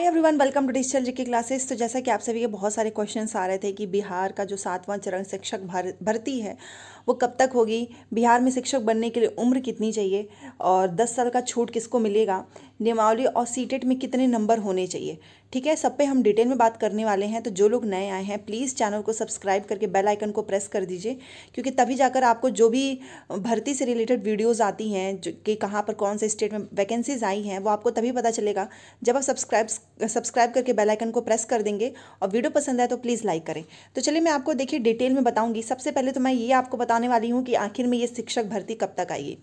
hi everyone welcome to digital ji की classes तो जैसा कि आप सभी के बहुत सारे क्वेश्चंस आ रहे थे कि बिहार का जो सातवां चरण शिक्षक भर भर्ती है वो कब तक होगी बिहार में शिक्षक बनने के लिए उम्र कितनी चाहिए और 10 साल का छूट किसको मिलेगा नियमावली और सीटेट e में कितने नंबर होने चाहिए ठीक है सब पे हम डिटेल में बात करने वाले हैं तो जो लोग नए आए हैं प्लीज़ चैनल को सब्सक्राइब करके बेल आइकन को प्रेस कर दीजिए क्योंकि तभी जाकर आपको जो भी भर्ती से रिलेटेड वीडियोज़ आती हैं कि कहाँ पर कौन से स्टेट में वैकेंसीज आई हैं वो आपको तभी पता चलेगा जब आप सब्सक्राइब सब्सक्राइब करके बेल आइकन को प्रेस कर देंगे और वीडियो पसंद आए तो प्लीज़ लाइक करें तो चलिए मैं आपको देखिए डिटेल में बताऊंगी सबसे पहले तो मैं ये आपको बताने वाली हूँ कि आखिर में ये शिक्षक भर्ती कब तक आएगी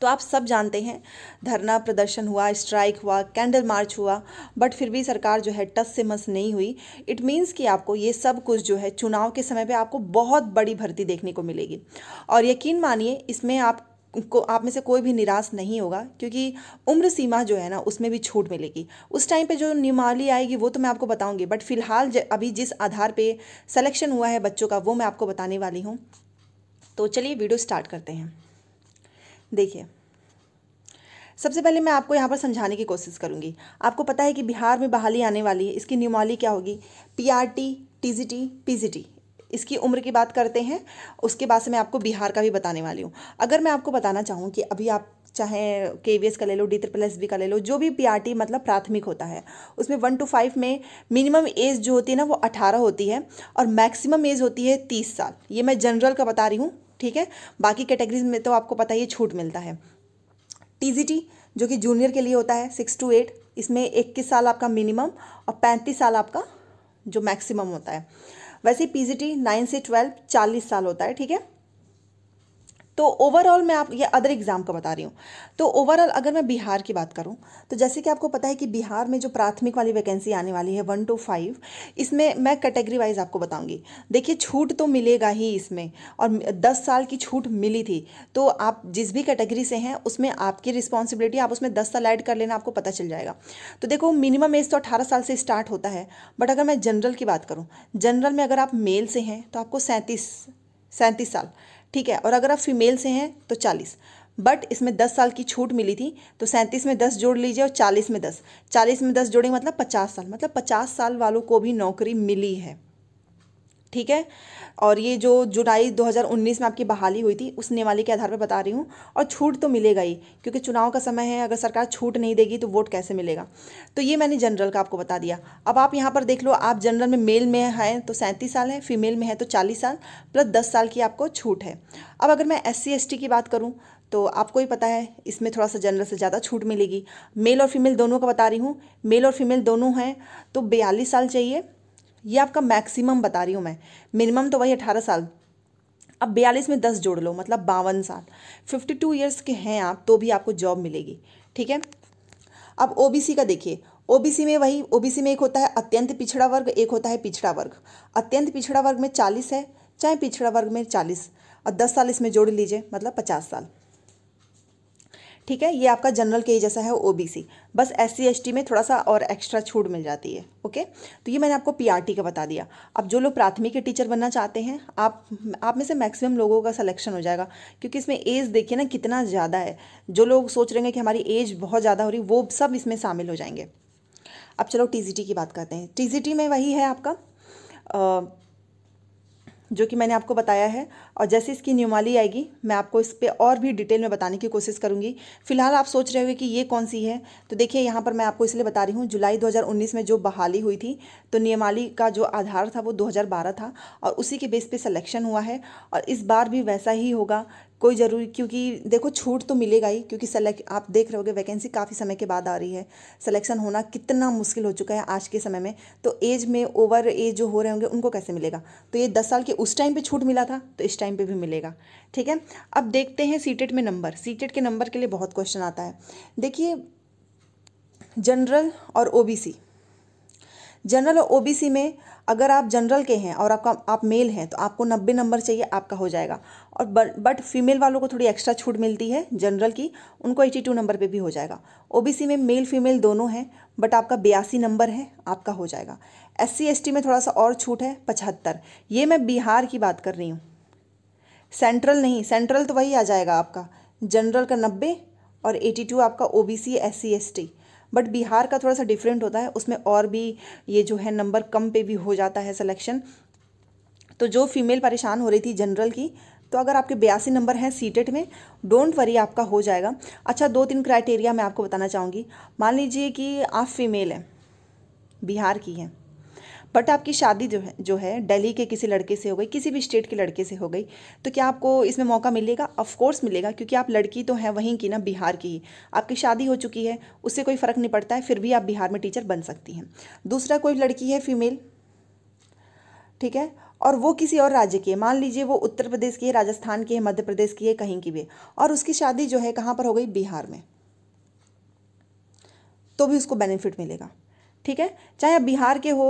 तो आप सब जानते हैं धरना प्रदर्शन हुआ स्ट्राइक हुआ कैंडल मार्च हुआ बट फिर भी सरकार जो है टस से मस नहीं हुई इट मीन्स कि आपको ये सब कुछ जो है चुनाव के समय पे आपको बहुत बड़ी भर्ती देखने को मिलेगी और यकीन मानिए इसमें आप को आप में से कोई भी निराश नहीं होगा क्योंकि उम्र सीमा जो है ना उसमें भी छूट मिलेगी उस टाइम पे जो नियमावली आएगी वो तो मैं आपको बताऊंगी बट फिलहाल अभी जिस आधार पे सिलेक्शन हुआ है बच्चों का वो मैं आपको बताने वाली हूँ तो चलिए वीडियो स्टार्ट करते हैं देखिए सबसे पहले मैं आपको यहाँ पर समझाने की कोशिश करूँगी आपको पता है कि बिहार में बहाली आने वाली है इसकी नियमावली क्या होगी P R T T T G P G T इसकी उम्र की बात करते हैं उसके बाद से मैं आपको बिहार का भी बताने वाली हूँ अगर मैं आपको बताना चाहूँ कि अभी आप चाहे के वी एस का ले लो डी ट्रिपल एस बी का ले लो जो भी पी आर टी मतलब प्राथमिक होता है उसमें वन टू फाइव में मिनिमम एज जो होती है ना वो अठारह होती है और मैक्सिमम एज होती है तीस साल ये मैं जनरल का बता रही हूँ ठीक है बाकी कैटेगरीज में तो आपको पता ही छूट मिलता है टी जो कि जूनियर के लिए होता है सिक्स टू एट इसमें इक्कीस साल आपका मिनिमम और पैंतीस साल आपका जो मैक्सिमम होता है वैसे पीजीटी 9 से 12 40 साल होता है ठीक है तो ओवरऑल मैं आप ये अदर एग्ज़ाम का बता रही हूँ तो ओवरऑल अगर मैं बिहार की बात करूँ तो जैसे कि आपको पता है कि बिहार में जो प्राथमिक वाली वैकेंसी आने वाली है वन टू फाइव इसमें मैं कैटेगरी वाइज आपको बताऊँगी देखिए छूट तो मिलेगा ही इसमें और दस साल की छूट मिली थी तो आप जिस भी कैटेगरी से हैं उसमें आपकी रिस्पॉन्सिबिलिटी आप उसमें दस साल ऐड कर लेना आपको पता चल जाएगा तो देखो मिनिमम एज तो अठारह साल से स्टार्ट होता है बट अगर मैं जनरल की बात करूँ जनरल में अगर आप मेल से हैं तो आपको सैंतीस सैंतीस साल ठीक है और अगर आप फीमेल से हैं तो चालीस बट इसमें दस साल की छूट मिली थी तो सैंतीस में दस जोड़ लीजिए और चालीस में दस चालीस में दस जोड़ेंगे मतलब पचास साल मतलब पचास साल वालों को भी नौकरी मिली है ठीक है और ये जो जुलाई 2019 में आपकी बहाली हुई थी उस निवाली के आधार पर बता रही हूँ और छूट तो मिलेगा ही क्योंकि चुनाव का समय है अगर सरकार छूट नहीं देगी तो वोट कैसे मिलेगा तो ये मैंने जनरल का आपको बता दिया अब आप यहाँ पर देख लो आप जनरल में मेल में हैं तो सैंतीस साल है फीमेल में है तो चालीस साल प्लस दस साल की आपको छूट है अब अगर मैं एस सी की बात करूँ तो आपको ही पता है इसमें थोड़ा सा जनरल से ज़्यादा छूट मिलेगी मेल और फीमेल दोनों का बता रही हूँ मेल और फीमेल दोनों हैं तो बयालीस साल चाहिए ये आपका मैक्सिमम बता रही हूँ मैं मिनिमम तो वही अठारह साल अब बयालीस में दस जोड़ लो मतलब बावन साल फिफ्टी टू ईयर्स के हैं आप तो भी आपको जॉब मिलेगी ठीक है अब सी का देखिए सी में वही सी में एक होता है अत्यंत पिछड़ा वर्ग एक होता है पिछड़ा वर्ग अत्यंत पिछड़ा वर्ग में चालीस है चाहे पिछड़ा वर्ग में चालीस और दस साल इसमें जोड़ लीजिए मतलब पचास साल ठीक है ये आपका जनरल के जैसा है ओबीसी बस एस सी में थोड़ा सा और एक्स्ट्रा छूट मिल जाती है ओके तो ये मैंने आपको पीआरटी का बता दिया अब जो लोग प्राथमिक के टीचर बनना चाहते हैं आप आप में से मैक्सिमम लोगों का सिलेक्शन हो जाएगा क्योंकि इसमें एज देखिए ना कितना ज़्यादा है जो लोग सोच रहे हैं कि हमारी एज बहुत ज़्यादा हो रही वो सब इसमें शामिल हो जाएंगे अब चलो टी की बात करते हैं टी में वही है आपका जो कि मैंने आपको बताया है और जैसे इसकी न्यूमाली आएगी मैं आपको इस पर और भी डिटेल में बताने की कोशिश करूँगी फिलहाल आप सोच रहे हो कि ये कौन सी है तो देखिए यहाँ पर मैं आपको इसलिए बता रही हूँ जुलाई 2019 में जो बहाली हुई थी तो नियमाली का जो आधार था वो 2012 था और उसी के बेस पे सलेक्शन हुआ है और इस बार भी वैसा ही होगा कोई ज़रूरी क्योंकि देखो छूट तो मिलेगा ही क्योंकि सेलेक्ट आप देख रहे होगे वैकेंसी काफ़ी समय के बाद आ रही है सिलेक्शन होना कितना मुश्किल हो चुका है आज के समय में तो एज में ओवर एज जो हो रहे होंगे उनको कैसे मिलेगा तो ये दस साल के उस टाइम पे छूट मिला था तो इस टाइम पे भी मिलेगा ठीक है अब देखते हैं सीटेट में नंबर सीटेट के नंबर के लिए बहुत क्वेश्चन आता है देखिए जनरल और ओ जनरल और ओबीसी में अगर आप जनरल के हैं और आपका आप मेल हैं तो आपको नब्बे नंबर चाहिए आपका हो जाएगा और बट फीमेल वालों को थोड़ी एक्स्ट्रा छूट मिलती है जनरल की उनको एटी टू नंबर पे भी हो जाएगा ओबीसी में मेल फीमेल दोनों हैं बट आपका बयासी नंबर है आपका हो जाएगा एस सी में थोड़ा सा और छूट है पचहत्तर ये मैं बिहार की बात कर रही हूँ सेंट्रल नहीं सेंट्रल तो वही आ जाएगा आपका जनरल का नब्बे और एटी टू आपका O B C S C S T but Bihar का थोड़ा सा डिफरेंट होता है उसमें और भी ये जो है नंबर कम पे भी हो जाता है सिलेक्शन तो जो फीमेल परेशान हो रही थी जनरल की तो अगर आपके बयासी नंबर हैं सीटेड में डोंट वरी आपका हो जाएगा अच्छा दो तीन क्राइटेरिया मैं आपको बताना चाहूँगी मान लीजिए कि आप फीमेल हैं बिहार की हैं बट आपकी शादी जो है जो है दिल्ली के किसी लड़के से हो गई किसी भी स्टेट के लड़के से हो गई तो क्या आपको इसमें मौका मिलेगा ऑफकोर्स मिलेगा क्योंकि आप लड़की तो हैं वहीं की ना बिहार की ही आपकी शादी हो चुकी है उससे कोई फ़र्क नहीं पड़ता है फिर भी आप बिहार में टीचर बन सकती हैं दूसरा कोई लड़की है फीमेल ठीक है और वो किसी और राज्य की है मान लीजिए वो उत्तर प्रदेश की है राजस्थान की है मध्य प्रदेश की है कहीं की भी और उसकी शादी जो है कहाँ पर हो गई बिहार में तो भी उसको बेनिफिट मिलेगा ठीक है चाहे आप बिहार के हो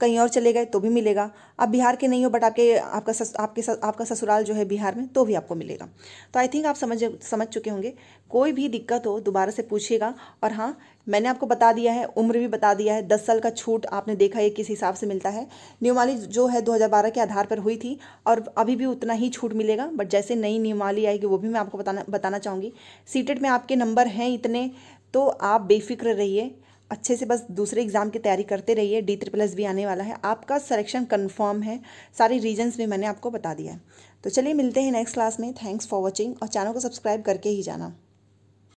कहीं और चले गए तो भी मिलेगा आप बिहार के नहीं हो बट आपके आपका सस, आपके सस, आपका ससुराल जो है बिहार में तो भी आपको मिलेगा तो आई थिंक आप समझ समझ चुके होंगे कोई भी दिक्कत हो दोबारा से पूछिएगा और हाँ मैंने आपको बता दिया है उम्र भी बता दिया है दस साल का छूट आपने देखा ये किस हिसाब से मिलता है नियमाली जो है 2012 के आधार पर हुई थी और अभी भी उतना ही छूट मिलेगा बट जैसे नई नियमाली आएगी वो भी मैं आपको बताना बताना चाहूँगी सीटेड में आपके नंबर हैं इतने तो आप बेफिक्र रहिए अच्छे से बस दूसरे एग्ज़ाम की तैयारी करते रहिए डी थ्री प्लस भी आने वाला है आपका सिलेक्शन कन्फर्म है सारी रीजन्स भी मैंने आपको बता दिया है तो चलिए मिलते हैं नेक्स्ट क्लास में थैंक्स फॉर वॉचिंग और चैनल को सब्सक्राइब करके ही जाना